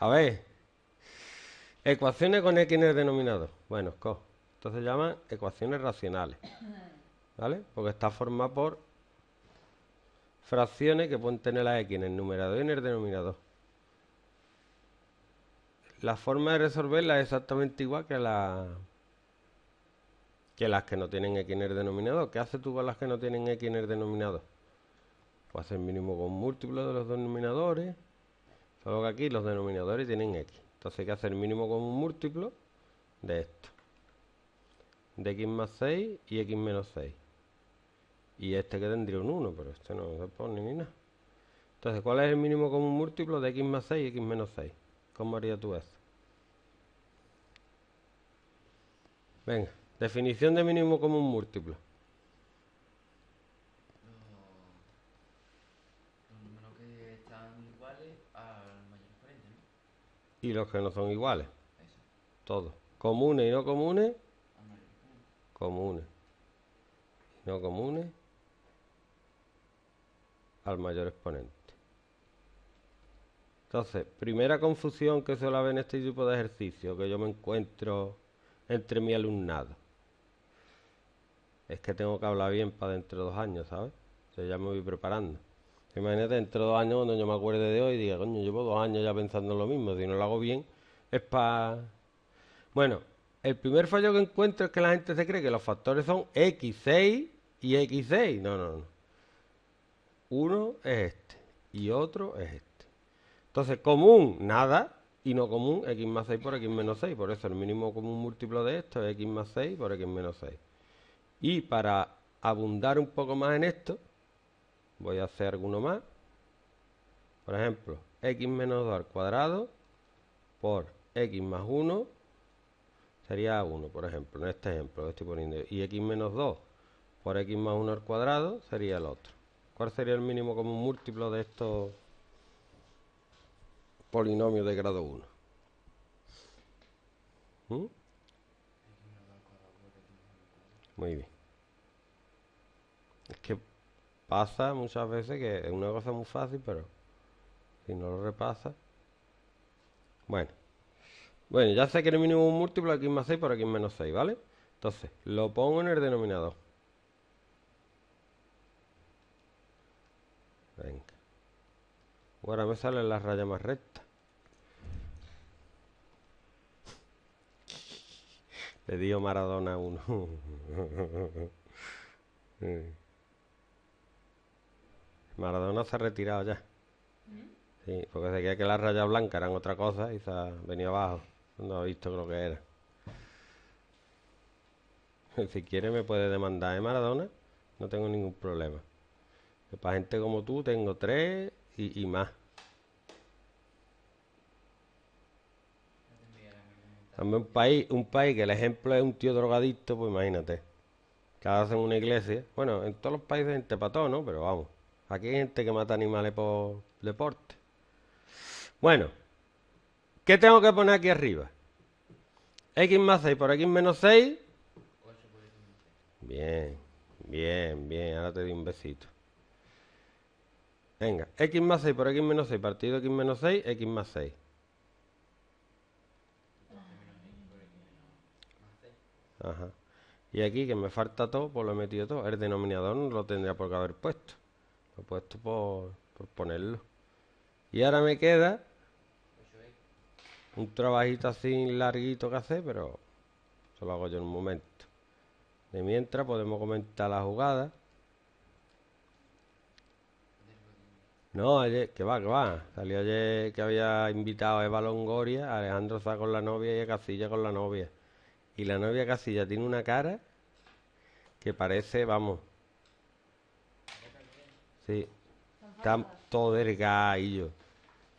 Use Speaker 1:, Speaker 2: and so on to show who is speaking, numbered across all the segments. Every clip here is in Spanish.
Speaker 1: A ver. Ecuaciones con X en el denominador. Bueno, Entonces se llaman ecuaciones racionales. ¿Vale? Porque está formada por fracciones que pueden tener la X en el numerador y en el denominador. La forma de resolverla es exactamente igual que la que las que no tienen X en el denominador. ¿Qué haces tú con las que no tienen X en el denominador? Pues el mínimo con múltiplo de los denominadores. Solo que aquí los denominadores tienen x. Entonces hay que hacer mínimo común múltiplo de esto. De x más 6 y x menos 6. Y este que tendría un 1, pero este no se pone ni nada. Entonces, ¿cuál es el mínimo común múltiplo de x más 6 y x menos 6? ¿Cómo harías tú eso? Venga, definición de mínimo común múltiplo. y los que no son iguales. Todos. Comunes y no comunes. Comunes. no comunes. Al mayor exponente. Entonces, primera confusión que suele haber en este tipo de ejercicio que yo me encuentro entre mi alumnado. Es que tengo que hablar bien para dentro de dos años, ¿sabes? Yo ya me voy preparando. Imagínate, dentro de dos años, cuando yo me acuerde de hoy, diga, coño, llevo dos años ya pensando lo mismo, si no lo hago bien, es para... Bueno, el primer fallo que encuentro es que la gente se cree que los factores son X6 y X6. No, no, no. Uno es este y otro es este. Entonces, común, nada, y no común, x más 6 por x menos 6. Por eso el mínimo común múltiplo de esto es x más 6 por x menos 6. Y para abundar un poco más en esto, voy a hacer uno más. Por ejemplo, x menos 2 al cuadrado por x más 1 sería 1, por ejemplo, en este ejemplo que estoy poniendo. Y x menos 2 por x más 1 al cuadrado sería el otro. ¿Cuál sería el mínimo común múltiplo de estos polinomios de grado 1? ¿Mm? Muy bien pasa muchas veces que es una cosa muy fácil, pero si no lo repasa. Bueno. Bueno, ya sé que el mínimo un múltiplo aquí es más 6 por aquí es menos 6, ¿vale? Entonces, lo pongo en el denominador. Venga. Ahora me sale la raya más recta. Le dio Maradona 1 uno. Maradona se ha retirado ya. ¿Mm? Sí, porque se creía que las rayas blancas eran otra cosa y se ha venido abajo. No ha visto lo que era. si quiere me puede demandar, ¿eh, Maradona? No tengo ningún problema. para gente como tú tengo tres y, más. También un país, un país que el ejemplo es un tío drogadicto, pues imagínate. Cada vez en una iglesia. Bueno, en todos los países para todo, ¿no? Pero vamos. Aquí hay gente que mata animales por deporte. Bueno, ¿qué tengo que poner aquí arriba? X más 6 por X menos 6. Bien, bien, bien. Ahora te doy un besito. Venga, X más 6 por X menos 6 partido X menos 6, X más 6. Ajá. Y aquí que me falta todo, pues lo he metido todo. El denominador no lo tendría por qué haber puesto puesto por, ponerlo. Y ahora me queda un trabajito así larguito que hacer, pero eso lo hago yo en un momento. De mientras podemos comentar la jugada. No, que va, que va. Salió ayer que había invitado a Eva Longoria, Alejandro está con la novia y a Casilla con la novia. Y la novia Casilla tiene una cara que parece, vamos, Está todo delgadillo.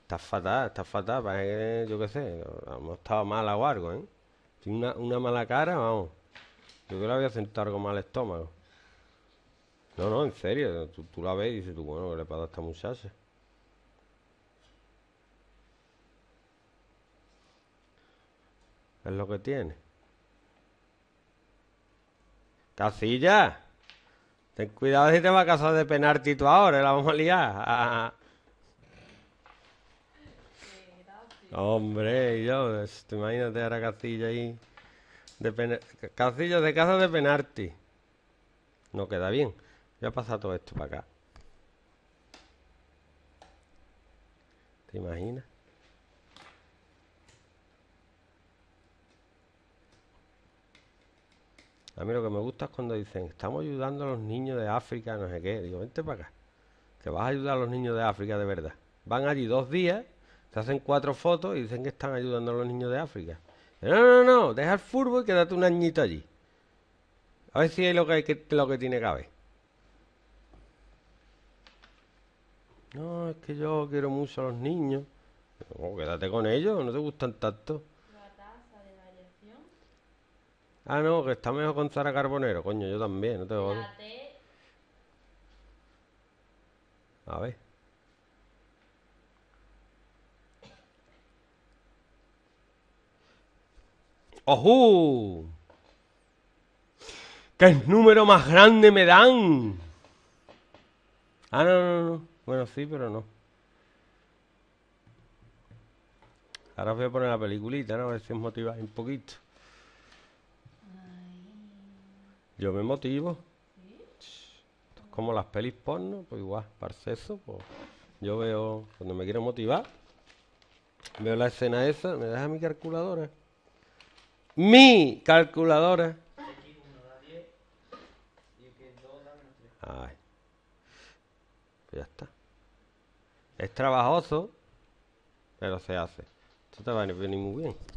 Speaker 1: Está fatal, está fatal. Para que, yo qué sé, hemos estado mal o algo, ¿eh? Tiene una, mala cara, vamos. Yo creo que la voy a sentar con mal estómago. No, no, en serio. Tú, la ves y dices tú, bueno, ¿qué le pasa a esta muchacha? Es lo que tiene. ¡Casilla! Ten cuidado si te vas a casar de penalti tú ahora, la vamos a liar. Hombre, yo, te imagínate ahora Castilla ahí. De Castillo de casa de penalti. No queda bien. Voy a pasar todo esto para acá. ¿Te imaginas? A mí lo que me gusta es cuando dicen, estamos ayudando a los niños de África, no sé qué. Digo, vente para acá. Que vas a ayudar a los niños de África de verdad. Van allí dos días, se hacen cuatro fotos y dicen que están ayudando a los niños de África. No, no, no, deja el fútbol y quédate un añito allí. A ver si hay lo que, hay que, lo que tiene que haber. No, es que yo quiero mucho a los niños. Oh, quédate con ellos, no te gustan tanto. Ah, no, que está mejor con Sara Carbonero. Coño, yo también, no te voy a... ver. ¡Ojú! ¡Qué número más grande me dan! Ah, no, no, no. Bueno, sí, pero no. Ahora voy a poner la peliculita, ¿no? A ver si os motiváis un poquito. Yo me motivo. Esto es como las pelis porno, pues igual, parceso, pues yo veo, cuando me quiero motivar, veo la escena esa, me deja mi calculadora. Mi calculadora. Ay. Pues ya está. Es trabajoso, pero se hace. Esto te va a venir muy bien.